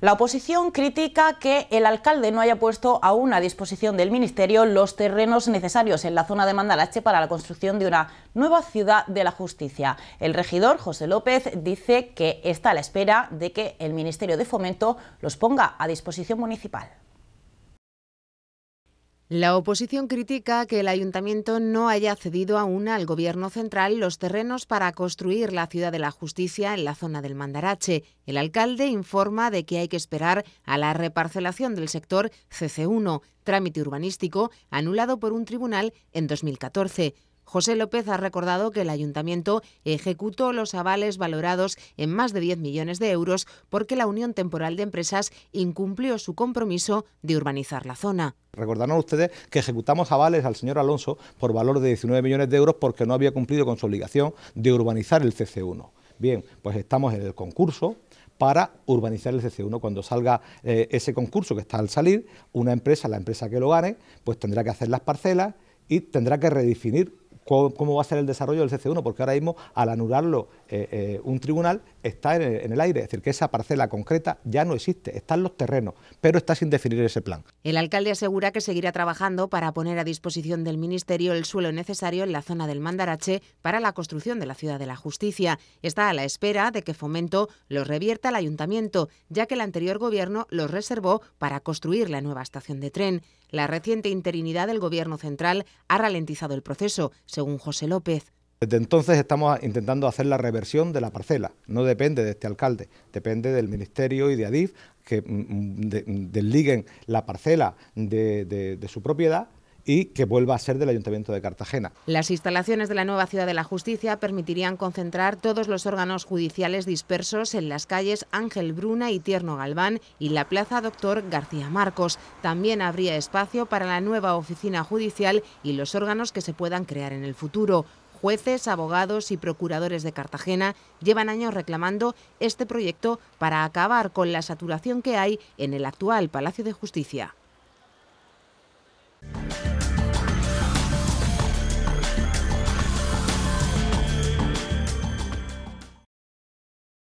La oposición critica que el alcalde no haya puesto aún a disposición del Ministerio los terrenos necesarios en la zona de Mandalache para la construcción de una nueva ciudad de la justicia. El regidor, José López, dice que está a la espera de que el Ministerio de Fomento los ponga a disposición municipal. La oposición critica que el ayuntamiento no haya cedido aún al gobierno central los terrenos para construir la ciudad de la justicia en la zona del Mandarache. El alcalde informa de que hay que esperar a la reparcelación del sector CC1, trámite urbanístico anulado por un tribunal en 2014. José López ha recordado que el ayuntamiento ejecutó los avales valorados en más de 10 millones de euros porque la Unión Temporal de Empresas incumplió su compromiso de urbanizar la zona. Recordarán ustedes que ejecutamos avales al señor Alonso por valor de 19 millones de euros porque no había cumplido con su obligación de urbanizar el CC1. Bien, pues estamos en el concurso, para urbanizar el CC1. Cuando salga eh, ese concurso que está al salir, una empresa, la empresa que lo gane, pues tendrá que hacer las parcelas y tendrá que redefinir cómo, va a ser el desarrollo del CC1, porque ahora mismo al anularlo eh, eh, un tribunal está en el, aire, es decir, que esa parcela concreta ya no existe, está en los terrenos, pero está sin definir ese plan. El alcalde asegura que seguirá trabajando para poner a disposición del Ministerio el suelo necesario en la zona del Mandarache para la construcción de la Ciudad de la Justicia. Está a la espera de que Fomento ...lo revierta al ayuntamiento, ya que el anterior gobierno lo reservó para construir la nueva estación de tren. La reciente interinidad del gobierno central ha ralentizado el proceso según José López. Desde entonces estamos intentando hacer la reversión de la parcela. No depende de este alcalde, depende del Ministerio y de Adif que mm, mm, desliguen la parcela de, de su propiedad y que vuelva a ser del Ayuntamiento de Cartagena. Las instalaciones de la nueva Ciudad de la Justicia permitirían concentrar todos los órganos judiciales dispersos en las calles Ángel Bruna y Tierno Galván y la Plaza Doctor García Marcos. También habría espacio para la nueva oficina judicial y los órganos que se puedan crear en el futuro. Jueces, abogados y procuradores de Cartagena llevan años reclamando este proyecto para acabar con la saturación que hay en el actual Palacio de Justicia.